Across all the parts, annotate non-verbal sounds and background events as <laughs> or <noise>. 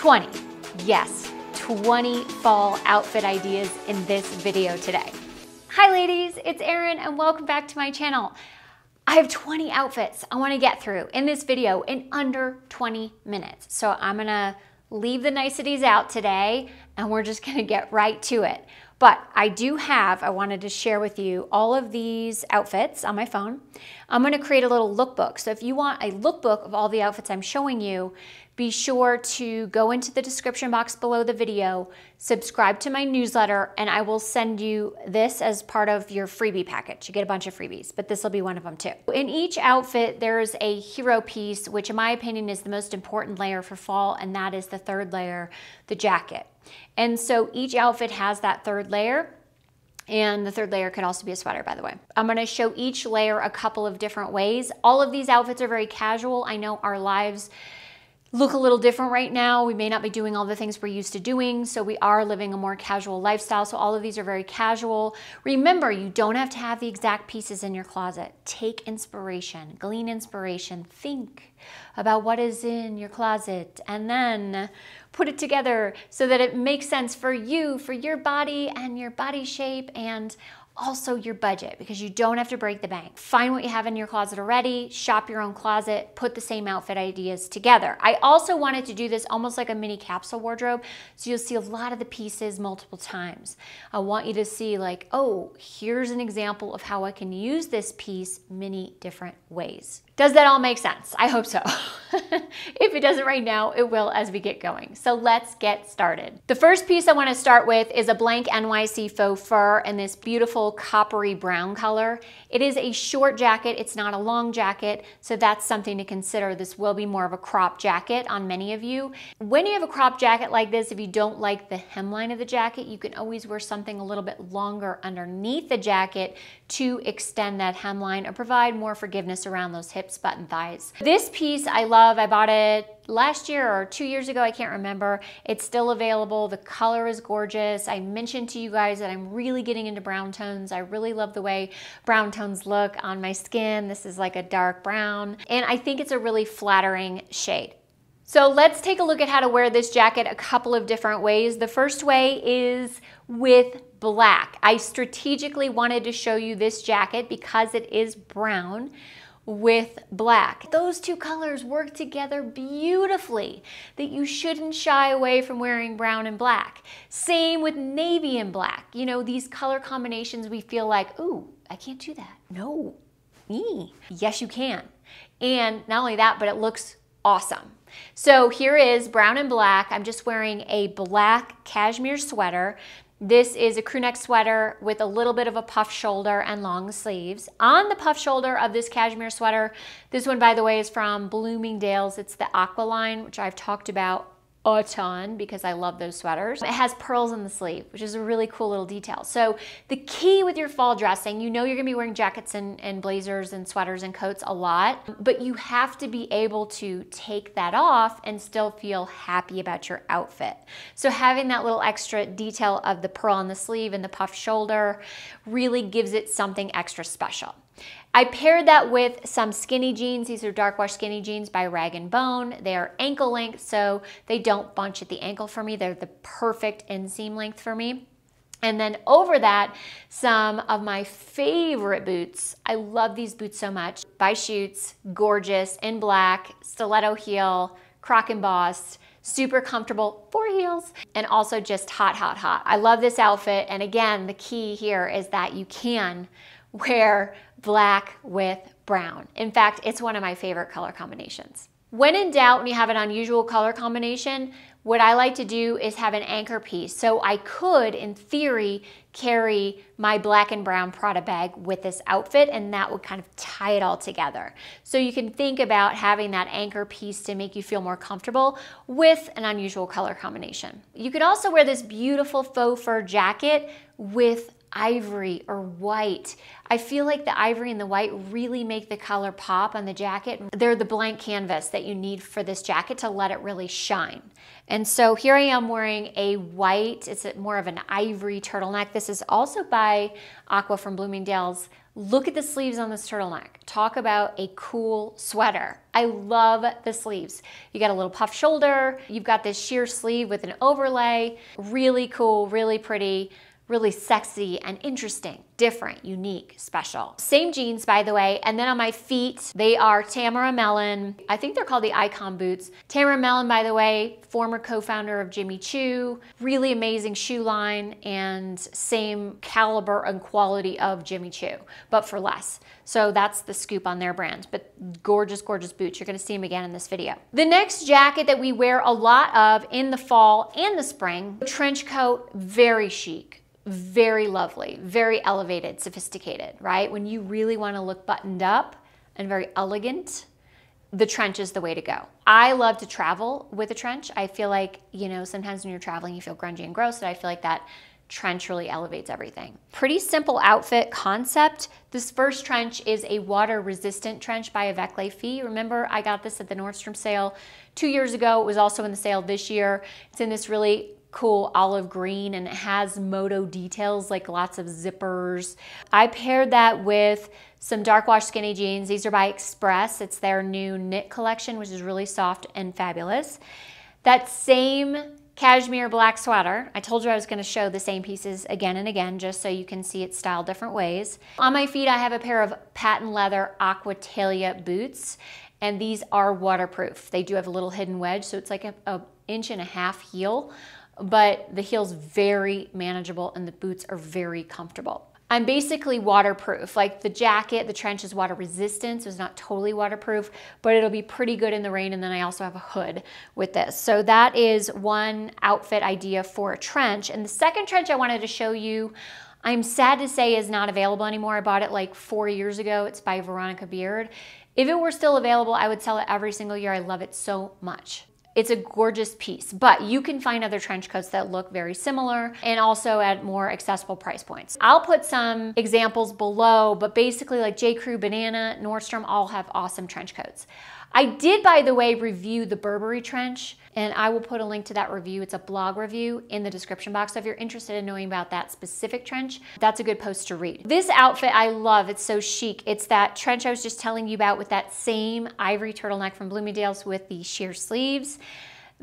20, yes, 20 fall outfit ideas in this video today. Hi ladies, it's Erin and welcome back to my channel. I have 20 outfits I wanna get through in this video in under 20 minutes. So I'm gonna leave the niceties out today and we're just gonna get right to it. But I do have, I wanted to share with you all of these outfits on my phone. I'm gonna create a little lookbook. So if you want a lookbook of all the outfits I'm showing you, be sure to go into the description box below the video, subscribe to my newsletter, and I will send you this as part of your freebie package. You get a bunch of freebies, but this will be one of them too. In each outfit, there's a hero piece, which in my opinion is the most important layer for fall, and that is the third layer, the jacket. And so each outfit has that third layer. And the third layer could also be a sweater, by the way. I'm gonna show each layer a couple of different ways. All of these outfits are very casual. I know our lives look a little different right now. We may not be doing all the things we're used to doing, so we are living a more casual lifestyle. So all of these are very casual. Remember, you don't have to have the exact pieces in your closet. Take inspiration, glean inspiration, think about what is in your closet, and then put it together so that it makes sense for you, for your body and your body shape and also your budget because you don't have to break the bank. Find what you have in your closet already, shop your own closet, put the same outfit ideas together. I also wanted to do this almost like a mini capsule wardrobe, so you'll see a lot of the pieces multiple times. I want you to see like, oh, here's an example of how I can use this piece many different ways. Does that all make sense? I hope so. <laughs> if it doesn't right now, it will as we get going. So let's get started. The first piece I wanna start with is a blank NYC faux fur in this beautiful coppery brown color. It is a short jacket, it's not a long jacket, so that's something to consider. This will be more of a crop jacket on many of you. When you have a crop jacket like this, if you don't like the hemline of the jacket, you can always wear something a little bit longer underneath the jacket to extend that hemline or provide more forgiveness around those hips button thighs. This piece I love. I bought it last year or two years ago, I can't remember. It's still available. The color is gorgeous. I mentioned to you guys that I'm really getting into brown tones. I really love the way brown tones look on my skin. This is like a dark brown, and I think it's a really flattering shade. So let's take a look at how to wear this jacket a couple of different ways. The first way is with black. I strategically wanted to show you this jacket because it is brown with black. Those two colors work together beautifully that you shouldn't shy away from wearing brown and black. Same with navy and black. You know, these color combinations we feel like, ooh, I can't do that. No, me. Yes, you can. And not only that, but it looks awesome. So here is brown and black. I'm just wearing a black cashmere sweater this is a crew neck sweater with a little bit of a puff shoulder and long sleeves. On the puff shoulder of this cashmere sweater, this one by the way is from Bloomingdale's. It's the Aqua line, which I've talked about a ton because I love those sweaters. It has pearls in the sleeve, which is a really cool little detail. So the key with your fall dressing, you know you're gonna be wearing jackets and, and blazers and sweaters and coats a lot, but you have to be able to take that off and still feel happy about your outfit. So having that little extra detail of the pearl on the sleeve and the puffed shoulder really gives it something extra special. I paired that with some skinny jeans. These are dark wash skinny jeans by Rag & Bone. They are ankle length, so they don't bunch at the ankle for me. They're the perfect inseam length for me. And then over that, some of my favorite boots. I love these boots so much. By Schutz, gorgeous, in black, stiletto heel, croc embossed, super comfortable, four heels, and also just hot, hot, hot. I love this outfit. And again, the key here is that you can <laughs> wear black with brown. In fact, it's one of my favorite color combinations. When in doubt, when you have an unusual color combination, what I like to do is have an anchor piece. So I could, in theory, carry my black and brown Prada bag with this outfit and that would kind of tie it all together. So you can think about having that anchor piece to make you feel more comfortable with an unusual color combination. You could also wear this beautiful faux fur jacket with ivory or white. I feel like the ivory and the white really make the color pop on the jacket. They're the blank canvas that you need for this jacket to let it really shine. And so here I am wearing a white, it's more of an ivory turtleneck. This is also by Aqua from Bloomingdale's. Look at the sleeves on this turtleneck. Talk about a cool sweater. I love the sleeves. You got a little puff shoulder, you've got this sheer sleeve with an overlay. Really cool, really pretty really sexy and interesting, different, unique, special. Same jeans, by the way. And then on my feet, they are Tamara Mellon. I think they're called the Icon Boots. Tamara Mellon, by the way, former co-founder of Jimmy Choo, really amazing shoe line and same caliber and quality of Jimmy Choo, but for less. So that's the scoop on their brand, but gorgeous, gorgeous boots. You're gonna see them again in this video. The next jacket that we wear a lot of in the fall and the spring, trench coat, very chic very lovely, very elevated, sophisticated, right? When you really want to look buttoned up and very elegant, the trench is the way to go. I love to travel with a trench. I feel like, you know, sometimes when you're traveling, you feel grungy and gross, and I feel like that trench really elevates everything. Pretty simple outfit concept. This first trench is a water resistant trench by Avec Les Fee. Remember, I got this at the Nordstrom sale two years ago. It was also in the sale this year. It's in this really cool olive green and it has moto details like lots of zippers. I paired that with some dark wash skinny jeans. These are by Express. It's their new knit collection, which is really soft and fabulous. That same cashmere black sweater. I told you I was gonna show the same pieces again and again, just so you can see it styled different ways. On my feet, I have a pair of patent leather Aquatalia boots, and these are waterproof. They do have a little hidden wedge, so it's like an inch and a half heel but the heel's very manageable and the boots are very comfortable. I'm basically waterproof. Like the jacket, the trench is water resistant, so it's not totally waterproof, but it'll be pretty good in the rain. And then I also have a hood with this. So that is one outfit idea for a trench. And the second trench I wanted to show you, I'm sad to say is not available anymore. I bought it like four years ago. It's by Veronica Beard. If it were still available, I would sell it every single year. I love it so much. It's a gorgeous piece, but you can find other trench coats that look very similar and also at more accessible price points. I'll put some examples below, but basically like J. Crew, Banana, Nordstrom all have awesome trench coats. I did, by the way, review the Burberry trench and I will put a link to that review. It's a blog review in the description box. So if you're interested in knowing about that specific trench, that's a good post to read. This outfit I love. It's so chic. It's that trench I was just telling you about with that same ivory turtleneck from Bloomingdale's with the sheer sleeves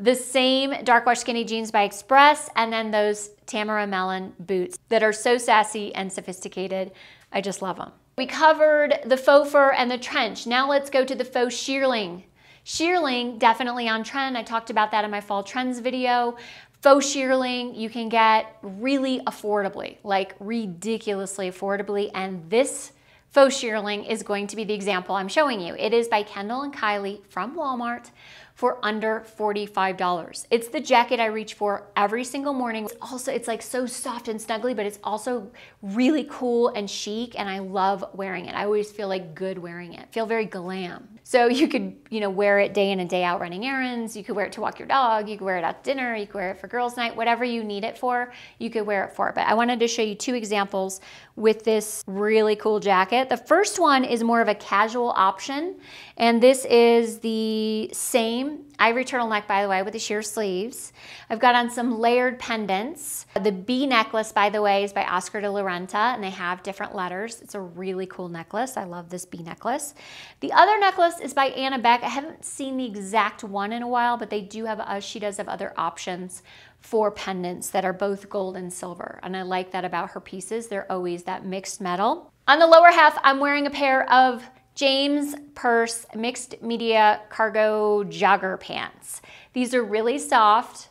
the same dark wash skinny jeans by Express, and then those Tamara Mellon boots that are so sassy and sophisticated. I just love them. We covered the faux fur and the trench. Now let's go to the faux shearling. Shearling, definitely on trend. I talked about that in my fall trends video. Faux shearling, you can get really affordably, like ridiculously affordably. And this faux shearling is going to be the example I'm showing you. It is by Kendall and Kylie from Walmart for under $45. It's the jacket I reach for every single morning. It's also, it's like so soft and snuggly, but it's also really cool and chic and I love wearing it. I always feel like good wearing it. Feel very glam. So you could, you know, wear it day in and day out running errands. You could wear it to walk your dog. You could wear it out to dinner. You could wear it for girls night, whatever you need it for, you could wear it for. But I wanted to show you two examples with this really cool jacket. The first one is more of a casual option. And this is the same same. Ivory turtleneck, by the way, with the sheer sleeves. I've got on some layered pendants. The B necklace, by the way, is by Oscar de la Renta, and they have different letters. It's a really cool necklace. I love this B necklace. The other necklace is by Anna Beck. I haven't seen the exact one in a while, but they do have, a, uh, she does have other options for pendants that are both gold and silver. And I like that about her pieces. They're always that mixed metal. On the lower half, I'm wearing a pair of James Purse Mixed Media Cargo Jogger Pants. These are really soft.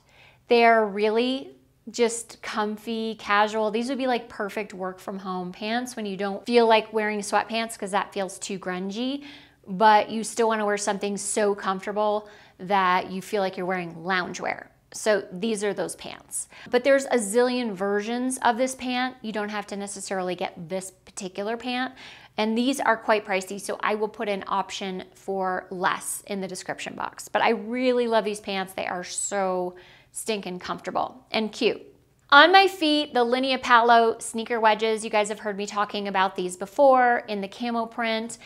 They're really just comfy, casual. These would be like perfect work from home pants when you don't feel like wearing sweatpants because that feels too grungy, but you still wanna wear something so comfortable that you feel like you're wearing loungewear. So these are those pants. But there's a zillion versions of this pant. You don't have to necessarily get this particular pant. And these are quite pricey, so I will put an option for less in the description box. But I really love these pants. They are so stinking comfortable and cute. On my feet, the Linea Palo sneaker wedges. You guys have heard me talking about these before in the camo print.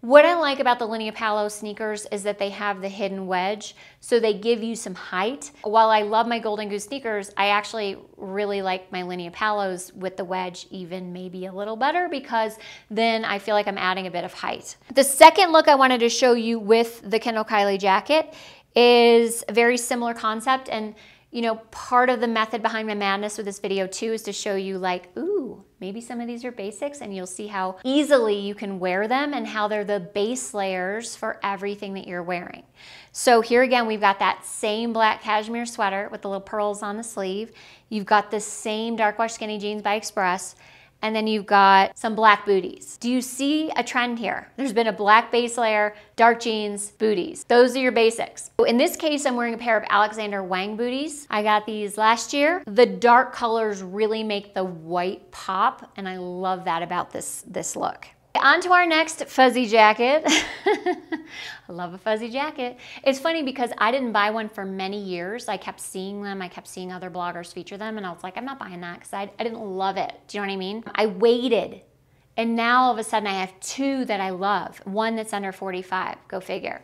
What I like about the Linea Palo sneakers is that they have the hidden wedge, so they give you some height. While I love my Golden Goose sneakers, I actually really like my Linea Palos with the wedge even maybe a little better because then I feel like I'm adding a bit of height. The second look I wanted to show you with the Kendall Kylie jacket is a very similar concept and you know, part of the method behind my madness with this video too is to show you like, ooh, Maybe some of these are basics and you'll see how easily you can wear them and how they're the base layers for everything that you're wearing. So here again, we've got that same black cashmere sweater with the little pearls on the sleeve. You've got the same dark wash skinny jeans by Express and then you've got some black booties. Do you see a trend here? There's been a black base layer, dark jeans, booties. Those are your basics. In this case, I'm wearing a pair of Alexander Wang booties. I got these last year. The dark colors really make the white pop, and I love that about this, this look. On to our next fuzzy jacket. <laughs> I love a fuzzy jacket. It's funny because I didn't buy one for many years. I kept seeing them. I kept seeing other bloggers feature them and I was like, I'm not buying that because I, I didn't love it. Do you know what I mean? I waited and now all of a sudden I have two that I love, one that's under 45, go figure.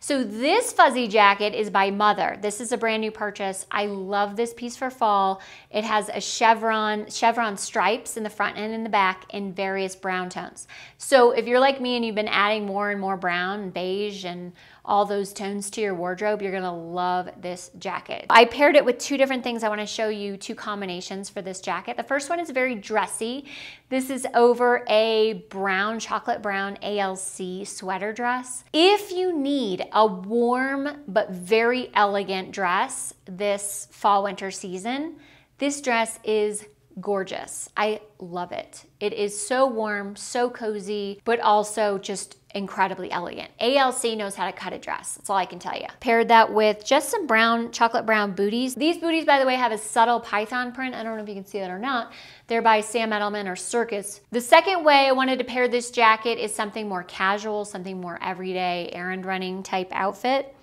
So this fuzzy jacket is by Mother. This is a brand new purchase. I love this piece for fall. It has a chevron, chevron stripes in the front and in the back in various brown tones. So if you're like me and you've been adding more and more brown and beige and all those tones to your wardrobe, you're gonna love this jacket. I paired it with two different things. I wanna show you two combinations for this jacket. The first one is very dressy. This is over a brown, chocolate brown ALC sweater dress. If you need a warm but very elegant dress this fall winter season, this dress is gorgeous. I love it. It is so warm, so cozy, but also just incredibly elegant. ALC knows how to cut a dress. That's all I can tell you. Paired that with just some brown, chocolate brown booties. These booties, by the way, have a subtle python print. I don't know if you can see that or not. They're by Sam Edelman or Circus. The second way I wanted to pair this jacket is something more casual, something more everyday errand running type outfit.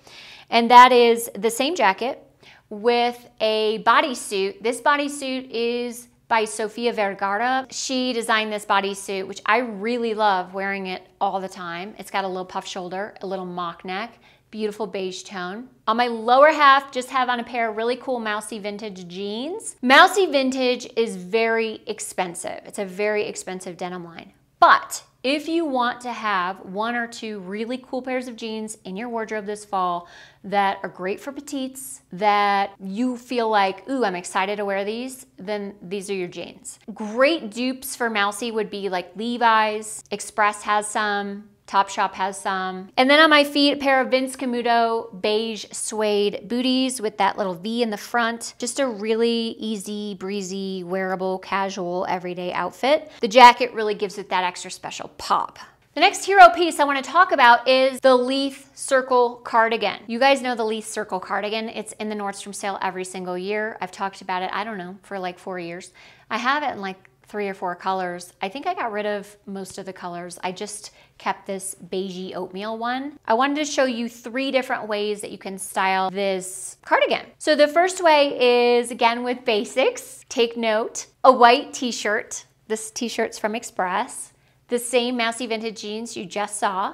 And that is the same jacket with a bodysuit. This bodysuit is by Sofia Vergara. She designed this bodysuit, which I really love wearing it all the time. It's got a little puff shoulder, a little mock neck, beautiful beige tone. On my lower half, just have on a pair of really cool Mousy Vintage jeans. Mousy Vintage is very expensive. It's a very expensive denim line, but if you want to have one or two really cool pairs of jeans in your wardrobe this fall that are great for petites, that you feel like, ooh, I'm excited to wear these, then these are your jeans. Great dupes for Mousy would be like Levi's, Express has some, Topshop has some. And then on my feet, a pair of Vince Camuto beige suede booties with that little V in the front. Just a really easy, breezy, wearable, casual, everyday outfit. The jacket really gives it that extra special pop. The next hero piece I wanna talk about is the Leaf Circle cardigan. You guys know the Leaf Circle cardigan. It's in the Nordstrom sale every single year. I've talked about it, I don't know, for like four years. I have it in like three or four colors. I think I got rid of most of the colors. I just kept this beigey oatmeal one. I wanted to show you three different ways that you can style this cardigan. So the first way is again with basics. Take note, a white t-shirt. This t-shirt's from Express. The same Massey Vintage jeans you just saw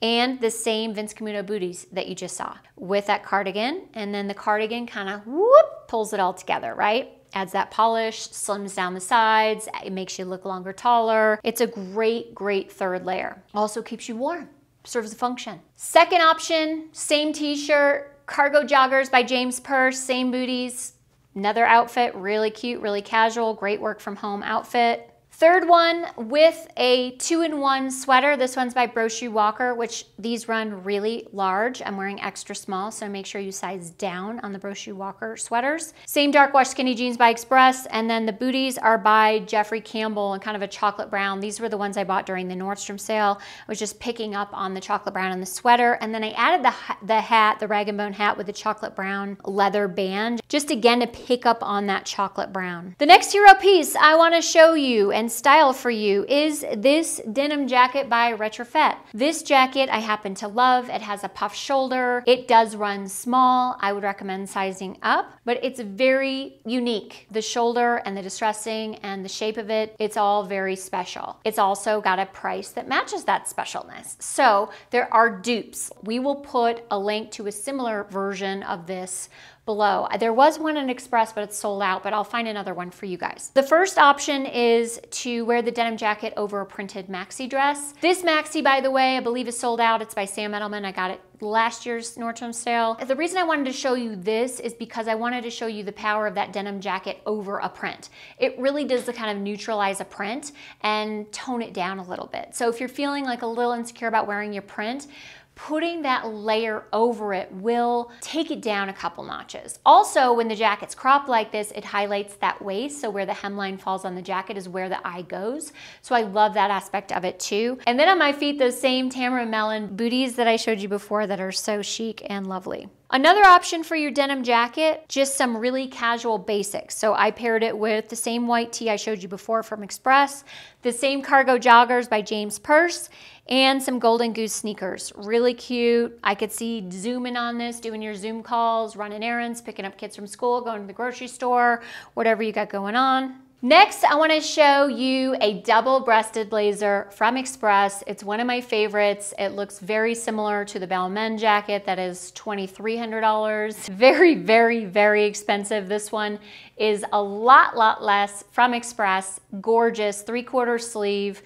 and the same Vince Camuto booties that you just saw with that cardigan. And then the cardigan kind of whoop, pulls it all together, right? adds that polish, slims down the sides, it makes you look longer, taller. It's a great, great third layer. Also keeps you warm, serves a function. Second option, same t-shirt, cargo joggers by James Purse, same booties, another outfit, really cute, really casual, great work from home outfit. Third one with a two-in-one sweater. This one's by Brochu Walker, which these run really large. I'm wearing extra small, so make sure you size down on the Brochu Walker sweaters. Same dark wash skinny jeans by Express, and then the booties are by Jeffrey Campbell and kind of a chocolate brown. These were the ones I bought during the Nordstrom sale. I was just picking up on the chocolate brown and the sweater, and then I added the, the hat, the rag and bone hat with the chocolate brown leather band, just again to pick up on that chocolate brown. The next hero piece I wanna show you, and style for you is this denim jacket by Retrofet. This jacket I happen to love. It has a puff shoulder. It does run small. I would recommend sizing up, but it's very unique. The shoulder and the distressing and the shape of it, it's all very special. It's also got a price that matches that specialness. So there are dupes. We will put a link to a similar version of this below. Uh, there was one in Express, but it's sold out, but I'll find another one for you guys. The first option is to wear the denim jacket over a printed maxi dress. This maxi, by the way, I believe is sold out. It's by Sam Edelman. I got it last year's Nordstrom sale. The reason I wanted to show you this is because I wanted to show you the power of that denim jacket over a print. It really does the kind of neutralize a print and tone it down a little bit. So if you're feeling like a little insecure about wearing your print, putting that layer over it will take it down a couple notches. Also, when the jacket's cropped like this, it highlights that waist, so where the hemline falls on the jacket is where the eye goes. So I love that aspect of it too. And then on my feet, those same Tamara Melon booties that I showed you before that are so chic and lovely. Another option for your denim jacket, just some really casual basics. So I paired it with the same white tee I showed you before from Express, the same cargo joggers by James Purse, and some Golden Goose sneakers. Really cute. I could see zooming on this, doing your Zoom calls, running errands, picking up kids from school, going to the grocery store, whatever you got going on. Next, I wanna show you a double-breasted blazer from Express. It's one of my favorites. It looks very similar to the Balmain jacket that is $2,300. <laughs> Very, very, very expensive. This one is a lot, lot less from Express. Gorgeous, three-quarter sleeve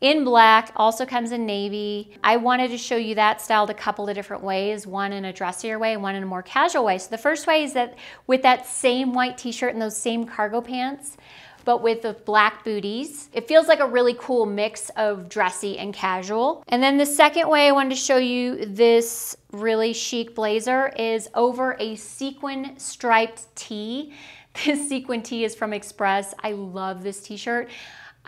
in black, also comes in navy. I wanted to show you that styled a couple of different ways, one in a dressier way, one in a more casual way. So the first way is that with that same white t-shirt and those same cargo pants, but with the black booties. It feels like a really cool mix of dressy and casual. And then the second way I wanted to show you this really chic blazer is over a sequin striped tee. <laughs> This sequin tee is from Express. I love this t-shirt.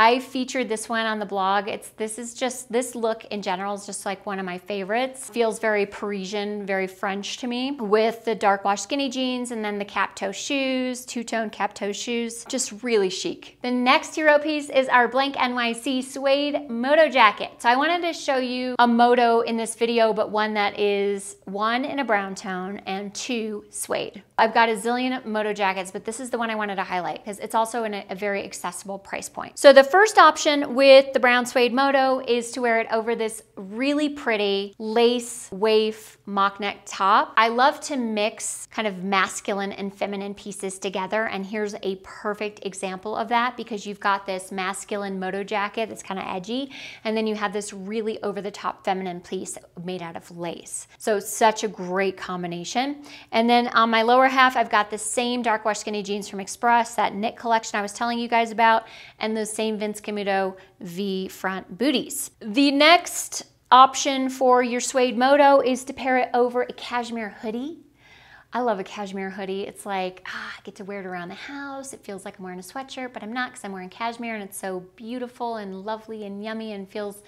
I featured this one on the blog. It's This is just, this look in general is just like one of my favorites. Feels very Parisian, very French to me. With the dark wash skinny jeans and then the cap-toe shoes, two-tone cap-toe shoes. Just really chic. The next hero piece is our Blank NYC suede moto jacket. So I wanted to show you a moto in this video, but one that is one in a brown tone and two suede. I've got a zillion moto jackets, but this is the one I wanted to highlight because it's also in a, a very accessible price point. So the first option with the brown suede moto is to wear it over this really pretty lace waif mock neck top. I love to mix kind of masculine and feminine pieces together and here's a perfect example of that because you've got this masculine moto jacket that's kind of edgy and then you have this really over the top feminine piece made out of lace. So such a great combination. And then on my lower half, I've got the same dark wash skinny jeans from Express, that knit collection I was telling you guys about, and those same same Vince Camuto V front booties. The next option for your suede moto is to pair it over a cashmere hoodie. I love a cashmere hoodie. It's like, ah, I get to wear it around the house. It feels like I'm wearing a sweatshirt, but I'm not because I'm wearing cashmere and it's so beautiful and lovely and yummy and feels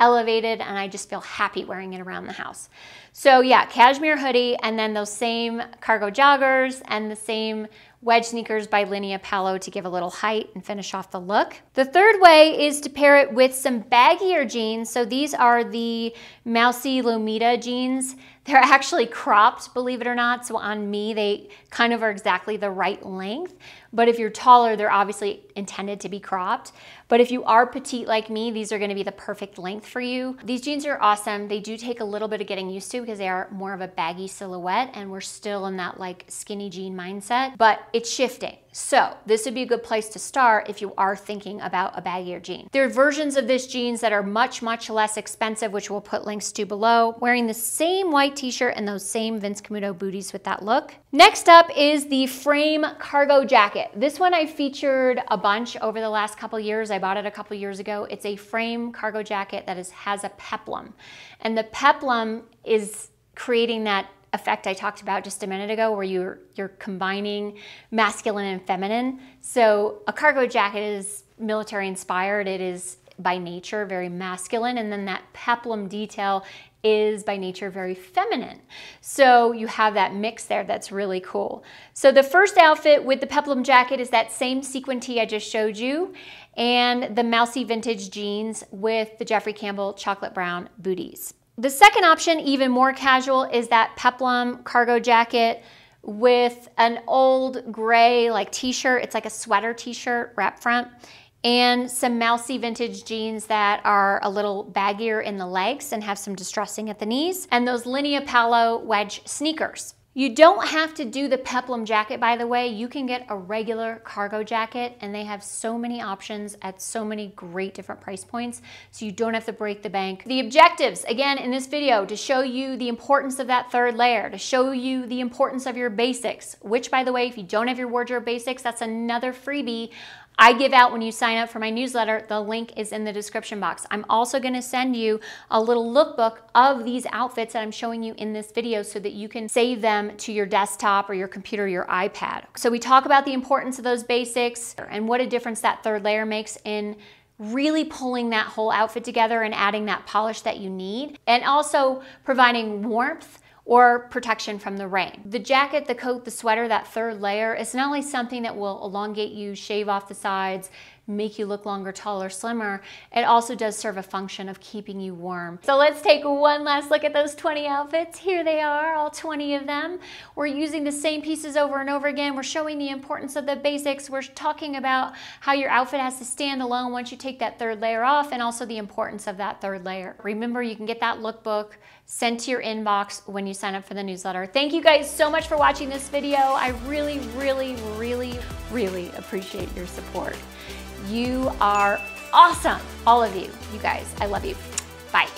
elevated and I just feel happy wearing it around the house. So yeah, cashmere hoodie and then those same cargo joggers and the same Wedge Sneakers by Linea Palo to give a little height and finish off the look. The third way is to pair it with some baggier jeans. So these are the Mousy Lomita jeans they're actually cropped, believe it or not. So on me, they kind of are exactly the right length. But if you're taller, they're obviously intended to be cropped. But if you are petite like me, these are gonna be the perfect length for you. These jeans are awesome. They do take a little bit of getting used to because they are more of a baggy silhouette and we're still in that like skinny jean mindset, but it's shifting. So this would be a good place to start if you are thinking about a baggier jean. There are versions of this jeans that are much, much less expensive, which we'll put links to below, wearing the same white t-shirt and those same Vince Camuto booties with that look. Next up is the frame cargo jacket. This one I featured a bunch over the last couple years. I bought it a couple years ago. It's a frame cargo jacket that is, has a peplum. And the peplum is creating that effect I talked about just a minute ago where you're, you're combining masculine and feminine. So a cargo jacket is military inspired. It is by nature very masculine and then that peplum detail is by nature very feminine. So you have that mix there that's really cool. So the first outfit with the peplum jacket is that same sequin tee I just showed you and the mousy vintage jeans with the Jeffrey Campbell chocolate brown booties. The second option, even more casual, is that peplum cargo jacket with an old gray like t-shirt. It's like a sweater t-shirt wrap front and some mousy vintage jeans that are a little baggier in the legs and have some distressing at the knees and those Linea Palo wedge sneakers. You don't have to do the peplum jacket, by the way. You can get a regular cargo jacket and they have so many options at so many great different price points, so you don't have to break the bank. The objectives, again, in this video, to show you the importance of that third layer, to show you the importance of your basics, which by the way, if you don't have your wardrobe basics, that's another freebie I give out when you sign up for my newsletter. The link is in the description box. I'm also gonna send you a little lookbook of these outfits that I'm showing you in this video so that you can save them to your desktop or your computer, or your iPad. So we talk about the importance of those basics and what a difference that third layer makes in really pulling that whole outfit together and adding that polish that you need and also providing warmth or protection from the rain. The jacket, the coat, the sweater, that third layer, is not only something that will elongate you, shave off the sides, make you look longer, taller, slimmer, it also does serve a function of keeping you warm. So let's take one last look at those 20 outfits. Here they are, all 20 of them. We're using the same pieces over and over again. We're showing the importance of the basics. We're talking about how your outfit has to stand alone once you take that third layer off and also the importance of that third layer. Remember, you can get that lookbook sent to your inbox when you sign up for the newsletter. Thank you guys so much for watching this video. I really, really, really, really appreciate your support. You are awesome. All of you. You guys, I love you. Bye.